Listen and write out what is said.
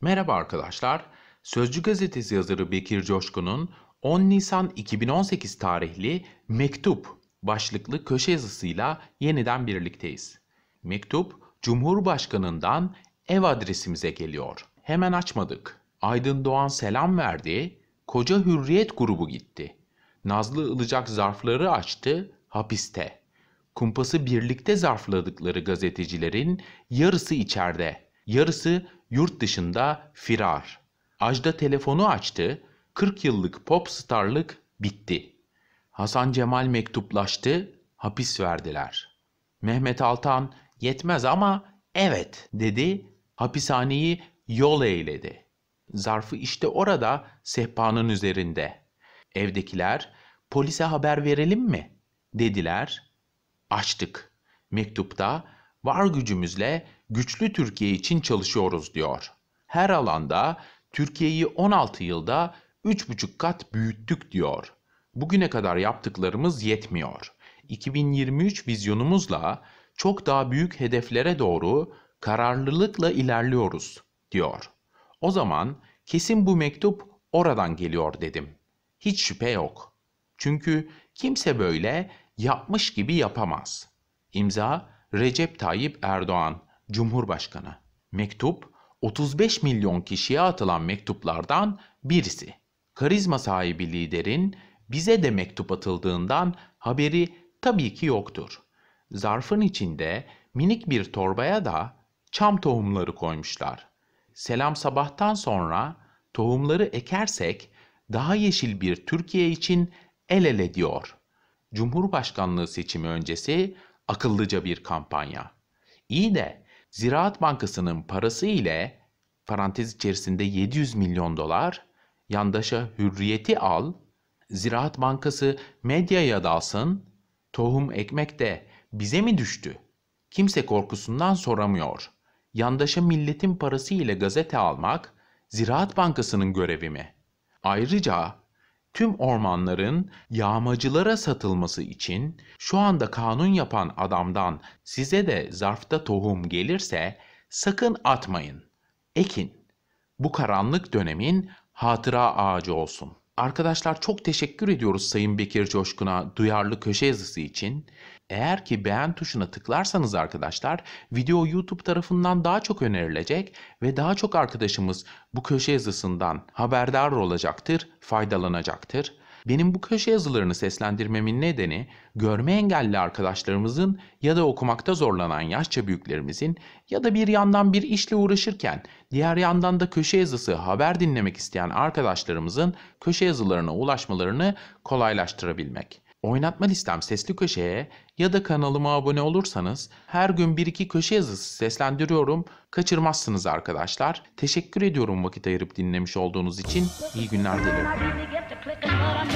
Merhaba arkadaşlar. Sözcü gazetesi yazarı Bekir Coşkun'un 10 Nisan 2018 tarihli Mektup başlıklı köşe yazısıyla yeniden birlikteyiz. Mektup Cumhurbaşkanından ev adresimize geliyor. Hemen açmadık. Aydın Doğan selam verdi. Koca Hürriyet grubu gitti. Nazlı Ilıcak zarfları açtı. Hapiste. Kumpası birlikte zarfladıkları gazetecilerin yarısı içeride yarısı yurt dışında firar. Ajda telefonu açtı, 40 yıllık pop starlık bitti. Hasan Cemal mektuplaştı, hapis verdiler. Mehmet Altan yetmez ama evet dedi, hapishaneyi yol eyledi. Zarfı işte orada sehpanın üzerinde. Evdekiler polise haber verelim mi dediler. Açtık. Mektupta var gücümüzle güçlü Türkiye için çalışıyoruz diyor. Her alanda Türkiye'yi 16 yılda 3,5 kat büyüttük diyor. Bugüne kadar yaptıklarımız yetmiyor. 2023 vizyonumuzla çok daha büyük hedeflere doğru kararlılıkla ilerliyoruz diyor. O zaman kesin bu mektup oradan geliyor dedim. Hiç şüphe yok. Çünkü kimse böyle yapmış gibi yapamaz. İmza Recep Tayyip Erdoğan Cumhurbaşkanı. Mektup 35 milyon kişiye atılan mektuplardan birisi. Karizma sahibi liderin bize de mektup atıldığından haberi tabii ki yoktur. Zarfın içinde minik bir torbaya da çam tohumları koymuşlar. Selam sabahtan sonra tohumları ekersek daha yeşil bir Türkiye için el ele diyor. Cumhurbaşkanlığı seçimi öncesi akıllıca bir kampanya. İyi de Ziraat Bankası'nın parası ile parantez içerisinde 700 milyon dolar yandaşa hürriyeti al, Ziraat Bankası medyaya dalsın, tohum ekmek de bize mi düştü? Kimse korkusundan soramıyor. Yandaşa milletin parası ile gazete almak Ziraat Bankası'nın görevi mi? Ayrıca tüm ormanların yağmacılara satılması için şu anda kanun yapan adamdan size de zarfta tohum gelirse sakın atmayın. Ekin. Bu karanlık dönemin hatıra ağacı olsun. Arkadaşlar çok teşekkür ediyoruz Sayın Bekir Coşkun'a duyarlı köşe yazısı için. Eğer ki beğen tuşuna tıklarsanız arkadaşlar video YouTube tarafından daha çok önerilecek ve daha çok arkadaşımız bu köşe yazısından haberdar olacaktır, faydalanacaktır. Benim bu köşe yazılarını seslendirmemin nedeni görme engelli arkadaşlarımızın ya da okumakta zorlanan yaşça büyüklerimizin ya da bir yandan bir işle uğraşırken diğer yandan da köşe yazısı haber dinlemek isteyen arkadaşlarımızın köşe yazılarına ulaşmalarını kolaylaştırabilmek. Oynatma listem sesli köşeye ya da kanalıma abone olursanız her gün 1-2 köşe yazısı seslendiriyorum. Kaçırmazsınız arkadaşlar. Teşekkür ediyorum vakit ayırıp dinlemiş olduğunuz için. İyi günler dilerim.